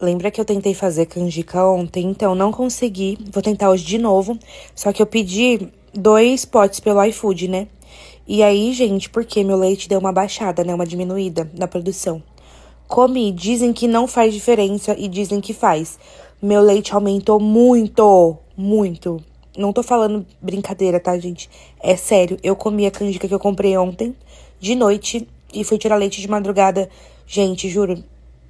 Lembra que eu tentei fazer canjica ontem? Então, não consegui. Vou tentar hoje de novo. Só que eu pedi dois potes pelo iFood, né? E aí, gente, porque meu leite deu uma baixada, né? Uma diminuída na produção. Comi. Dizem que não faz diferença e dizem que faz. Meu leite aumentou muito, muito. Não tô falando brincadeira, tá, gente? É sério. Eu comi a canjica que eu comprei ontem, de noite, e fui tirar leite de madrugada. Gente, juro,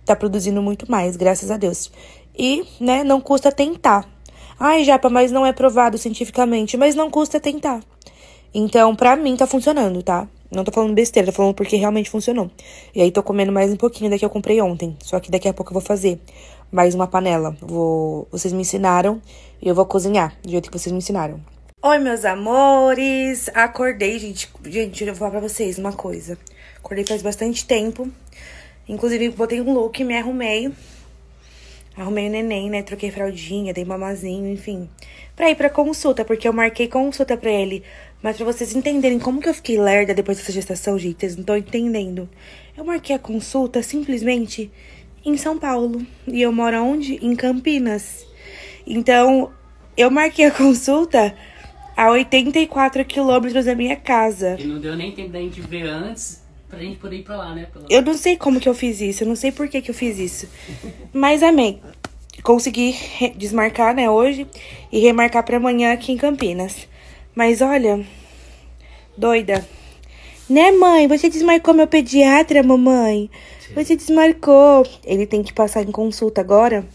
tá produzindo muito mais, graças a Deus. E, né, não custa tentar. Ai, Japa, mas não é provado cientificamente, mas não custa tentar. Então, pra mim, tá funcionando, tá? Não tô falando besteira, tô falando porque realmente funcionou. E aí, tô comendo mais um pouquinho da que eu comprei ontem. Só que daqui a pouco eu vou fazer mais uma panela. Vou... Vocês me ensinaram e eu vou cozinhar do jeito que vocês me ensinaram. Oi, meus amores! Acordei, gente. Gente, eu vou falar pra vocês uma coisa. Acordei faz bastante tempo. Inclusive, botei um look, me arrumei. Arrumei o neném, né? Troquei fraldinha, dei mamazinho, enfim. Pra ir pra consulta, porque eu marquei consulta pra ele. Mas pra vocês entenderem como que eu fiquei lerda depois dessa gestação, gente, vocês não estão entendendo. Eu marquei a consulta simplesmente em São Paulo. E eu moro onde? Em Campinas. Então, eu marquei a consulta a 84 quilômetros da minha casa. E não deu nem tempo da gente ver antes Pra gente poder ir pra lá, né? Eu não sei como que eu fiz isso, eu não sei por que, que eu fiz isso. Mas amém. Consegui desmarcar, né, hoje e remarcar para amanhã aqui em Campinas. Mas olha, doida. Né, mãe? Você desmarcou meu pediatra, mamãe? Você desmarcou. Ele tem que passar em consulta agora.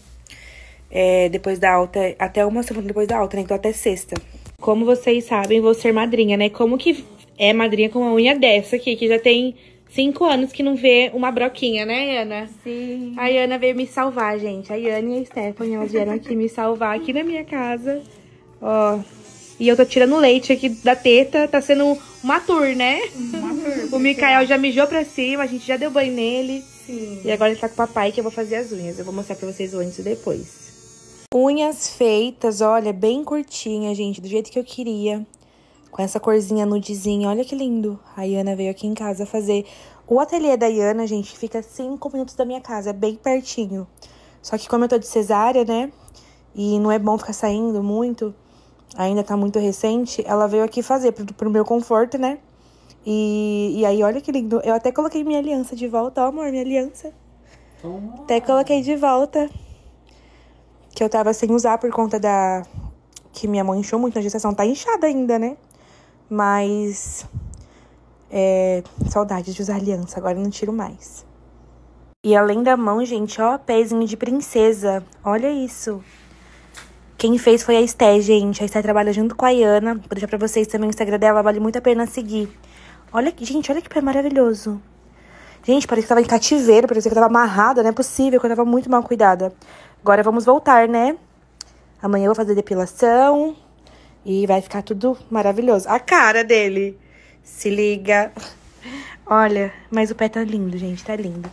É, depois da alta, até uma semana depois da alta, né? Então até sexta. Como vocês sabem, vou ser madrinha, né? Como que é madrinha com uma unha dessa aqui, que já tem cinco anos que não vê uma broquinha, né, Ana? Sim. A Ana veio me salvar, gente. A Ana e a Stephanie, elas vieram aqui me salvar aqui na minha casa. Ó. E eu tô tirando leite aqui da teta. Tá sendo uma tour, né? Uma tour. o Mikael já mijou pra cima, a gente já deu banho nele. Sim. E agora ele tá com o papai que eu vou fazer as unhas. Eu vou mostrar pra vocês o antes e depois. Unhas feitas, olha, bem curtinha, gente, do jeito que eu queria com essa corzinha nudezinha. Olha que lindo. A Iana veio aqui em casa fazer. O ateliê da Iana, gente, fica 5 minutos da minha casa, bem pertinho. Só que como eu tô de cesárea, né? E não é bom ficar saindo muito, ainda tá muito recente, ela veio aqui fazer pro, pro meu conforto, né? E, e aí, olha que lindo. Eu até coloquei minha aliança de volta, ó, amor, minha aliança. Toma. Até coloquei de volta. Que eu tava sem usar por conta da. Que minha mãe inchou muito na gestação. Tá inchada ainda, né? Mas. É, saudades de usar aliança, agora não tiro mais. E além da mão, gente, ó, pezinho de princesa. Olha isso. Quem fez foi a Esté, gente. A Esté trabalha junto com a Iana. Vou deixar pra vocês também o Instagram dela, vale muito a pena seguir. Olha, gente, olha que pé maravilhoso. Gente, parece que tava em cativeiro, parece que eu tava amarrada, não é possível, que eu tava muito mal cuidada. Agora vamos voltar, né? Amanhã eu vou fazer depilação, e vai ficar tudo maravilhoso. A cara dele. Se liga. Olha, mas o pé tá lindo, gente. Tá lindo.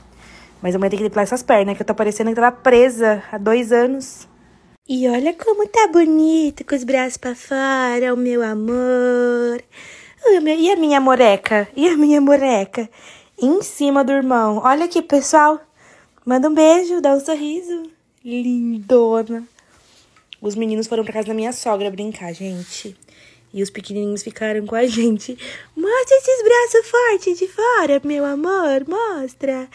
Mas eu vou ter que depilar essas pernas, que eu tô parecendo que tava presa há dois anos. E olha como tá bonito, com os braços pra fora, o meu amor. E a minha moreca? E a minha moreca? Em cima do irmão. Olha aqui, pessoal. Manda um beijo, dá um sorriso. Lindona. Os meninos foram pra casa da minha sogra brincar, gente. E os pequenininhos ficaram com a gente. Mostra esses braços fortes de fora, meu amor, mostra.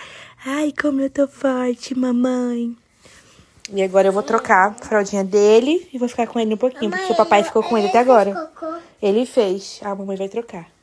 Ai, como eu tô forte, mamãe. E agora eu vou trocar a fraldinha dele e vou ficar com ele um pouquinho, mamãe, porque o papai ficou com ele até agora. Ele fez. A ah, mamãe vai trocar.